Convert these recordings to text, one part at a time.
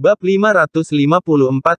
Bab 554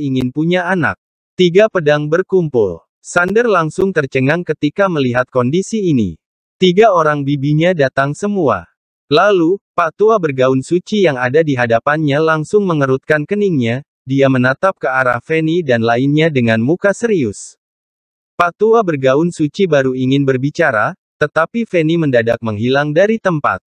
ingin punya anak. Tiga pedang berkumpul. Sander langsung tercengang ketika melihat kondisi ini. Tiga orang bibinya datang semua. Lalu, Pak Tua bergaun suci yang ada di hadapannya langsung mengerutkan keningnya, dia menatap ke arah Feni dan lainnya dengan muka serius. Pak Tua bergaun suci baru ingin berbicara, tetapi Feni mendadak menghilang dari tempat.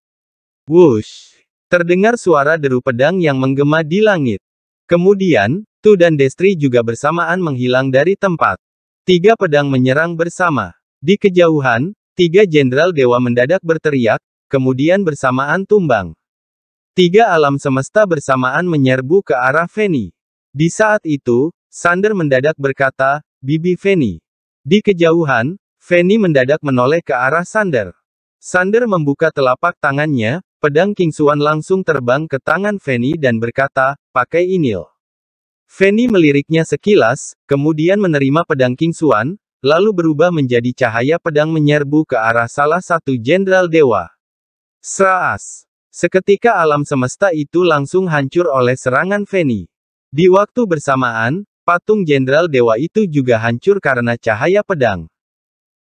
Wush! Terdengar suara deru pedang yang menggema di langit. Kemudian, Tu dan Destri juga bersamaan menghilang dari tempat. Tiga pedang menyerang bersama. Di kejauhan, tiga jenderal dewa mendadak berteriak, kemudian bersamaan tumbang. Tiga alam semesta bersamaan menyerbu ke arah Feni. Di saat itu, Sander mendadak berkata, Bibi Feni. Di kejauhan, Feni mendadak menoleh ke arah Sander. Sander membuka telapak tangannya, Pedang Kingsuan langsung terbang ke tangan Feni dan berkata, pakai inil. Feni meliriknya sekilas, kemudian menerima pedang Kingsuan, lalu berubah menjadi cahaya pedang menyerbu ke arah salah satu jenderal dewa. Seras! Seketika alam semesta itu langsung hancur oleh serangan Feni. Di waktu bersamaan, patung jenderal dewa itu juga hancur karena cahaya pedang.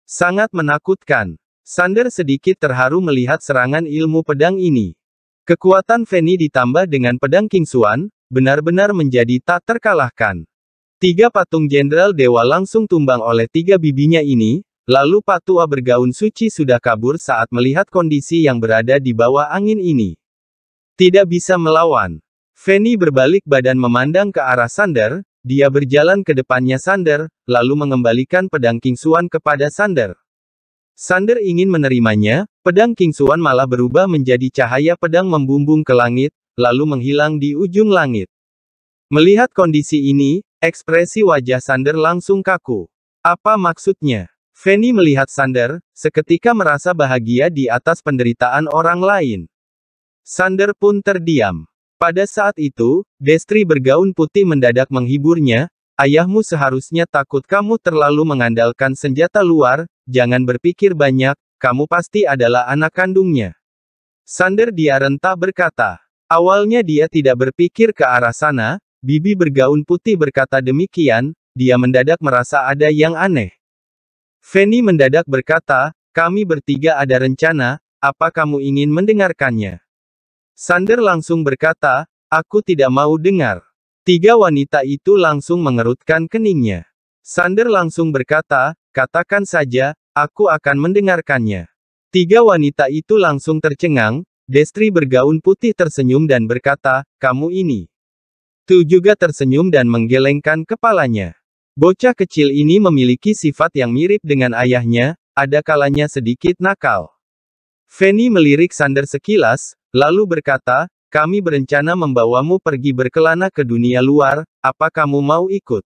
Sangat menakutkan. Sander sedikit terharu melihat serangan ilmu pedang ini. Kekuatan Feni ditambah dengan pedang Kingsuan, benar-benar menjadi tak terkalahkan. Tiga patung Jenderal Dewa langsung tumbang oleh tiga bibinya ini, lalu patua bergaun suci sudah kabur saat melihat kondisi yang berada di bawah angin ini. Tidak bisa melawan. Feni berbalik badan memandang ke arah Sander, dia berjalan ke depannya Sander, lalu mengembalikan pedang Kingsuan kepada Sander. Sander ingin menerimanya, pedang King Suan malah berubah menjadi cahaya pedang membumbung ke langit, lalu menghilang di ujung langit. Melihat kondisi ini, ekspresi wajah Sander langsung kaku. Apa maksudnya? Fanny melihat Sander, seketika merasa bahagia di atas penderitaan orang lain. Sander pun terdiam. Pada saat itu, Destri bergaun putih mendadak menghiburnya, ayahmu seharusnya takut kamu terlalu mengandalkan senjata luar, jangan berpikir banyak, kamu pasti adalah anak kandungnya. Sander dia Diarenta berkata. Awalnya dia tidak berpikir ke arah sana, Bibi bergaun putih berkata demikian, dia mendadak merasa ada yang aneh. Fanny mendadak berkata, kami bertiga ada rencana, apa kamu ingin mendengarkannya? Sander langsung berkata, aku tidak mau dengar. Tiga wanita itu langsung mengerutkan keningnya. Sander langsung berkata, Katakan saja, aku akan mendengarkannya. Tiga wanita itu langsung tercengang, Destri bergaun putih tersenyum dan berkata, kamu ini. Tu juga tersenyum dan menggelengkan kepalanya. Bocah kecil ini memiliki sifat yang mirip dengan ayahnya, ada kalanya sedikit nakal. Feni melirik Sander sekilas, lalu berkata, kami berencana membawamu pergi berkelana ke dunia luar, apa kamu mau ikut?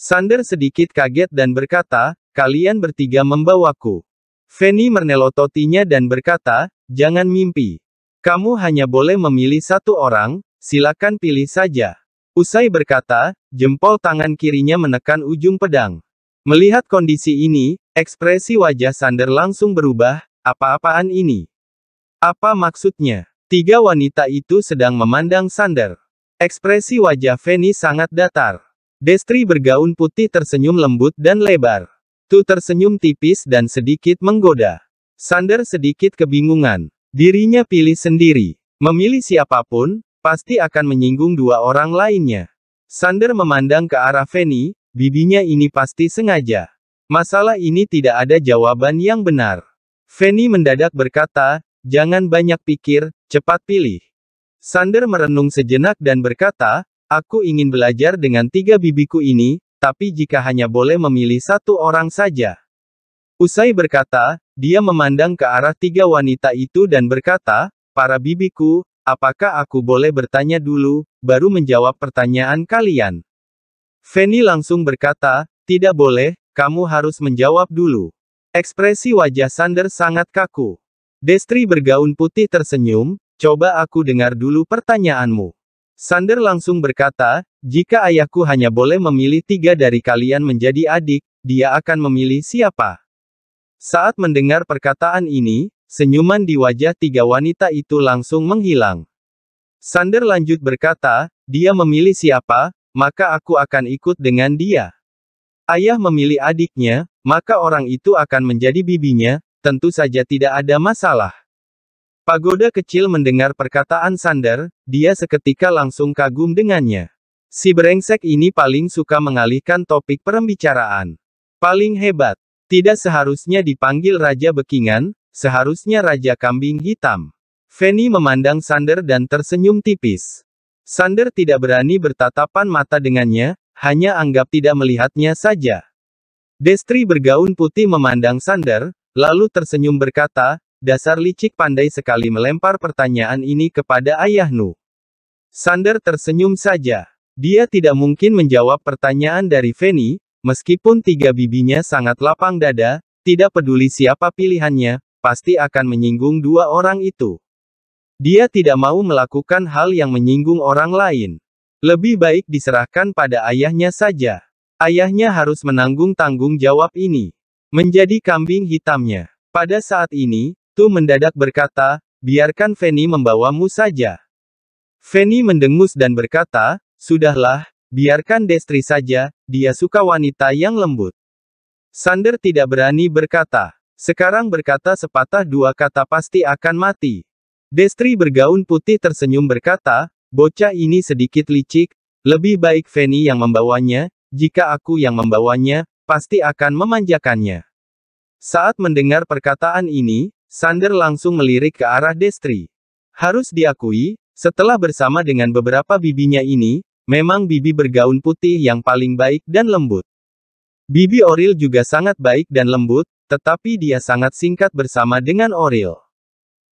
Sander sedikit kaget dan berkata, kalian bertiga membawaku. Fanny menelototinya dan berkata, jangan mimpi. Kamu hanya boleh memilih satu orang, silakan pilih saja. Usai berkata, jempol tangan kirinya menekan ujung pedang. Melihat kondisi ini, ekspresi wajah Sander langsung berubah, apa-apaan ini? Apa maksudnya? Tiga wanita itu sedang memandang Sander. Ekspresi wajah Fanny sangat datar. Destri bergaun putih tersenyum lembut dan lebar. Tu tersenyum tipis dan sedikit menggoda. Sander sedikit kebingungan. Dirinya pilih sendiri. Memilih siapapun, pasti akan menyinggung dua orang lainnya. Sander memandang ke arah Feni, bibinya ini pasti sengaja. Masalah ini tidak ada jawaban yang benar. Feni mendadak berkata, jangan banyak pikir, cepat pilih. Sander merenung sejenak dan berkata, Aku ingin belajar dengan tiga bibiku ini, tapi jika hanya boleh memilih satu orang saja. Usai berkata, dia memandang ke arah tiga wanita itu dan berkata, Para bibiku, apakah aku boleh bertanya dulu, baru menjawab pertanyaan kalian? Feni langsung berkata, Tidak boleh, kamu harus menjawab dulu. Ekspresi wajah Sander sangat kaku. Destri bergaun putih tersenyum, coba aku dengar dulu pertanyaanmu. Sander langsung berkata, jika ayahku hanya boleh memilih tiga dari kalian menjadi adik, dia akan memilih siapa? Saat mendengar perkataan ini, senyuman di wajah tiga wanita itu langsung menghilang. Sander lanjut berkata, dia memilih siapa, maka aku akan ikut dengan dia. Ayah memilih adiknya, maka orang itu akan menjadi bibinya, tentu saja tidak ada masalah. Pagoda kecil mendengar perkataan Sander, dia seketika langsung kagum dengannya. Si brengsek ini paling suka mengalihkan topik perembicaraan. Paling hebat. Tidak seharusnya dipanggil Raja Bekingan, seharusnya Raja Kambing Hitam. Feni memandang Sander dan tersenyum tipis. Sander tidak berani bertatapan mata dengannya, hanya anggap tidak melihatnya saja. Destri bergaun putih memandang Sander, lalu tersenyum berkata, Dasar licik pandai sekali melempar pertanyaan ini kepada ayah Nu. Sander tersenyum saja. Dia tidak mungkin menjawab pertanyaan dari Feni, meskipun tiga bibinya sangat lapang dada, tidak peduli siapa pilihannya, pasti akan menyinggung dua orang itu. Dia tidak mau melakukan hal yang menyinggung orang lain. Lebih baik diserahkan pada ayahnya saja. Ayahnya harus menanggung tanggung jawab ini. Menjadi kambing hitamnya. Pada saat ini, Tu mendadak berkata, biarkan Feni membawamu saja. Feni mendengus dan berkata, sudahlah, biarkan Destri saja, dia suka wanita yang lembut. Sander tidak berani berkata. Sekarang berkata sepatah dua kata pasti akan mati. Destri bergaun putih tersenyum berkata, bocah ini sedikit licik, lebih baik Feni yang membawanya, jika aku yang membawanya, pasti akan memanjakannya. Saat mendengar perkataan ini, Sander langsung melirik ke arah Destri. Harus diakui, setelah bersama dengan beberapa bibinya ini, memang bibi bergaun putih yang paling baik dan lembut. Bibi Oril juga sangat baik dan lembut, tetapi dia sangat singkat bersama dengan Oril.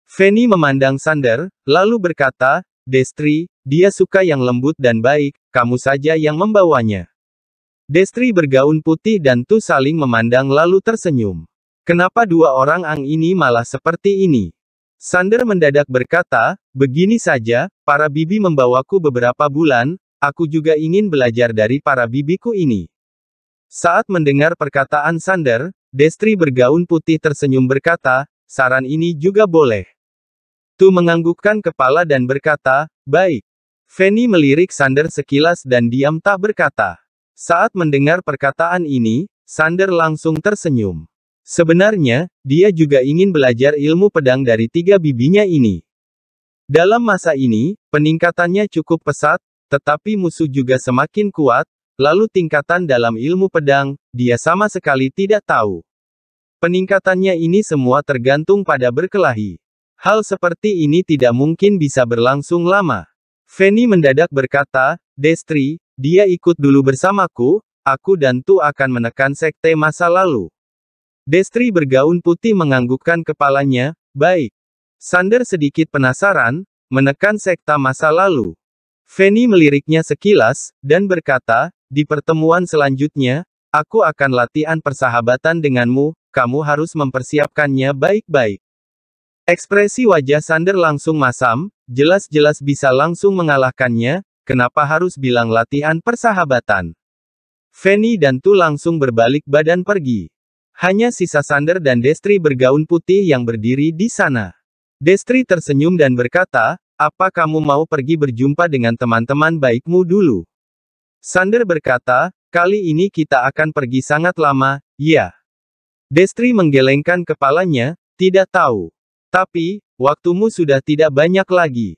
Feni memandang Sander, lalu berkata, Destri, dia suka yang lembut dan baik, kamu saja yang membawanya. Destri bergaun putih dan Tu saling memandang lalu tersenyum. Kenapa dua orang Ang ini malah seperti ini? Sander mendadak berkata, begini saja, para bibi membawaku beberapa bulan, aku juga ingin belajar dari para bibiku ini. Saat mendengar perkataan Sander, Destri bergaun putih tersenyum berkata, saran ini juga boleh. Tu menganggukkan kepala dan berkata, baik. Feni melirik Sander sekilas dan diam tak berkata. Saat mendengar perkataan ini, Sander langsung tersenyum. Sebenarnya, dia juga ingin belajar ilmu pedang dari tiga bibinya ini. Dalam masa ini, peningkatannya cukup pesat, tetapi musuh juga semakin kuat, lalu tingkatan dalam ilmu pedang, dia sama sekali tidak tahu. Peningkatannya ini semua tergantung pada berkelahi. Hal seperti ini tidak mungkin bisa berlangsung lama. Feni mendadak berkata, Destri, dia ikut dulu bersamaku, aku dan Tu akan menekan sekte masa lalu. Destri bergaun putih menganggukkan kepalanya, baik. Sander sedikit penasaran, menekan sekta masa lalu. Feni meliriknya sekilas, dan berkata, di pertemuan selanjutnya, aku akan latihan persahabatan denganmu, kamu harus mempersiapkannya baik-baik. Ekspresi wajah Sander langsung masam, jelas-jelas bisa langsung mengalahkannya, kenapa harus bilang latihan persahabatan. Feni dan Tu langsung berbalik badan pergi. Hanya sisa Sander dan Destri bergaun putih yang berdiri di sana. Destri tersenyum dan berkata, apa kamu mau pergi berjumpa dengan teman-teman baikmu dulu? Sander berkata, kali ini kita akan pergi sangat lama, ya. Destri menggelengkan kepalanya, tidak tahu. Tapi, waktumu sudah tidak banyak lagi.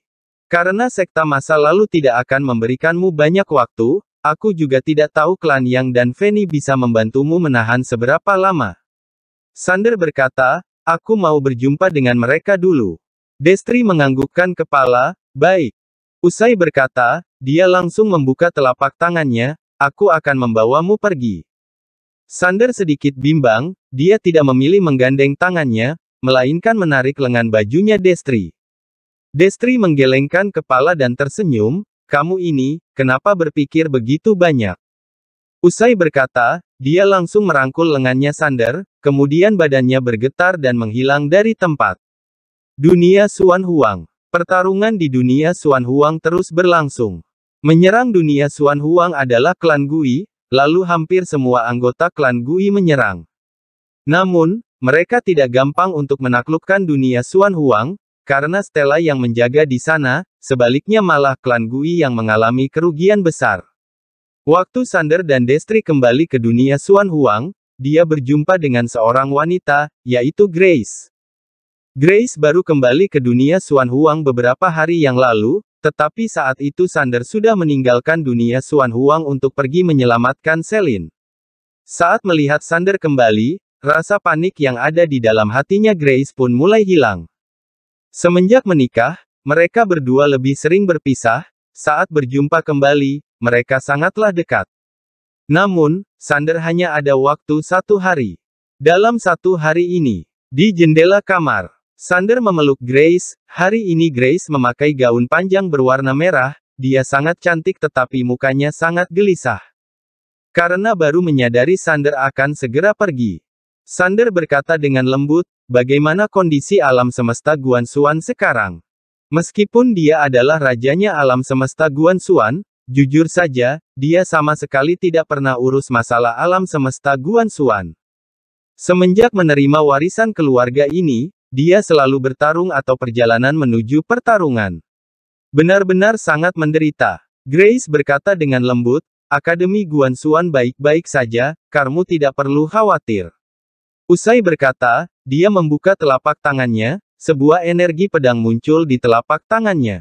Karena sekta masa lalu tidak akan memberikanmu banyak waktu, Aku juga tidak tahu klan Yang dan Feni bisa membantumu menahan seberapa lama. Sander berkata, aku mau berjumpa dengan mereka dulu. Destri menganggukkan kepala, baik. Usai berkata, dia langsung membuka telapak tangannya, aku akan membawamu pergi. Sander sedikit bimbang, dia tidak memilih menggandeng tangannya, melainkan menarik lengan bajunya Destri. Destri menggelengkan kepala dan tersenyum, kamu ini, kenapa berpikir begitu banyak? Usai berkata, dia langsung merangkul lengannya Sandar, kemudian badannya bergetar dan menghilang dari tempat. Dunia Suan Huang. Pertarungan di dunia Suan Huang terus berlangsung. Menyerang dunia Suan Huang adalah klan Gui, lalu hampir semua anggota klan Gui menyerang. Namun, mereka tidak gampang untuk menaklukkan dunia Suan Huang, karena Stella yang menjaga di sana, sebaliknya malah klan Gui yang mengalami kerugian besar. Waktu Sander dan Destri kembali ke dunia Suan Huang, dia berjumpa dengan seorang wanita, yaitu Grace. Grace baru kembali ke dunia Suan Huang beberapa hari yang lalu, tetapi saat itu Sander sudah meninggalkan dunia Suan Huang untuk pergi menyelamatkan Selin. Saat melihat Sander kembali, rasa panik yang ada di dalam hatinya Grace pun mulai hilang. Semenjak menikah, mereka berdua lebih sering berpisah, saat berjumpa kembali, mereka sangatlah dekat. Namun, Sander hanya ada waktu satu hari. Dalam satu hari ini, di jendela kamar, Sander memeluk Grace, hari ini Grace memakai gaun panjang berwarna merah, dia sangat cantik tetapi mukanya sangat gelisah. Karena baru menyadari Sander akan segera pergi. Sander berkata dengan lembut, bagaimana kondisi alam semesta Guan Suan sekarang? Meskipun dia adalah rajanya alam semesta Guan Suan, jujur saja, dia sama sekali tidak pernah urus masalah alam semesta Guan Suan. Semenjak menerima warisan keluarga ini, dia selalu bertarung atau perjalanan menuju pertarungan. Benar-benar sangat menderita. Grace berkata dengan lembut, Akademi Guan Suan baik-baik saja, kamu tidak perlu khawatir. Usai berkata, dia membuka telapak tangannya, sebuah energi pedang muncul di telapak tangannya.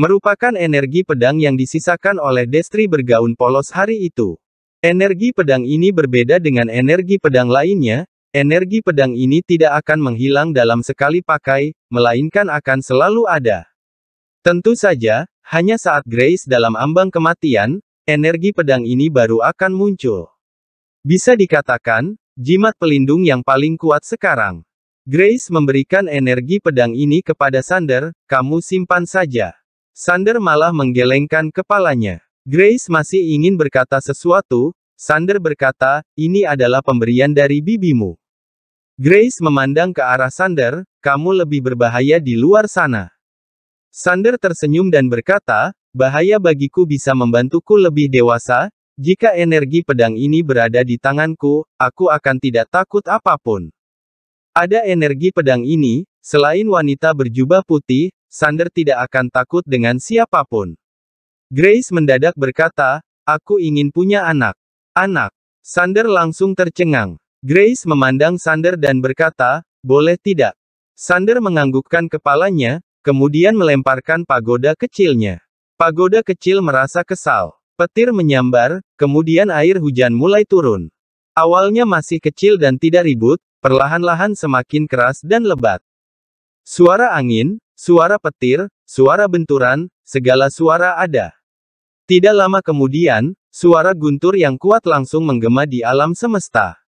Merupakan energi pedang yang disisakan oleh Destri bergaun polos hari itu. Energi pedang ini berbeda dengan energi pedang lainnya, energi pedang ini tidak akan menghilang dalam sekali pakai, melainkan akan selalu ada. Tentu saja, hanya saat Grace dalam ambang kematian, energi pedang ini baru akan muncul. Bisa dikatakan, Jimat pelindung yang paling kuat sekarang. Grace memberikan energi pedang ini kepada Sander, kamu simpan saja. Sander malah menggelengkan kepalanya. Grace masih ingin berkata sesuatu, Sander berkata, ini adalah pemberian dari bibimu. Grace memandang ke arah Sander, kamu lebih berbahaya di luar sana. Sander tersenyum dan berkata, bahaya bagiku bisa membantuku lebih dewasa, jika energi pedang ini berada di tanganku, aku akan tidak takut apapun. Ada energi pedang ini, selain wanita berjubah putih, Sander tidak akan takut dengan siapapun. Grace mendadak berkata, aku ingin punya anak. Anak. Sander langsung tercengang. Grace memandang Sander dan berkata, boleh tidak? Sander menganggukkan kepalanya, kemudian melemparkan pagoda kecilnya. Pagoda kecil merasa kesal. Petir menyambar, kemudian air hujan mulai turun. Awalnya masih kecil dan tidak ribut, perlahan-lahan semakin keras dan lebat. Suara angin, suara petir, suara benturan, segala suara ada. Tidak lama kemudian, suara guntur yang kuat langsung menggema di alam semesta.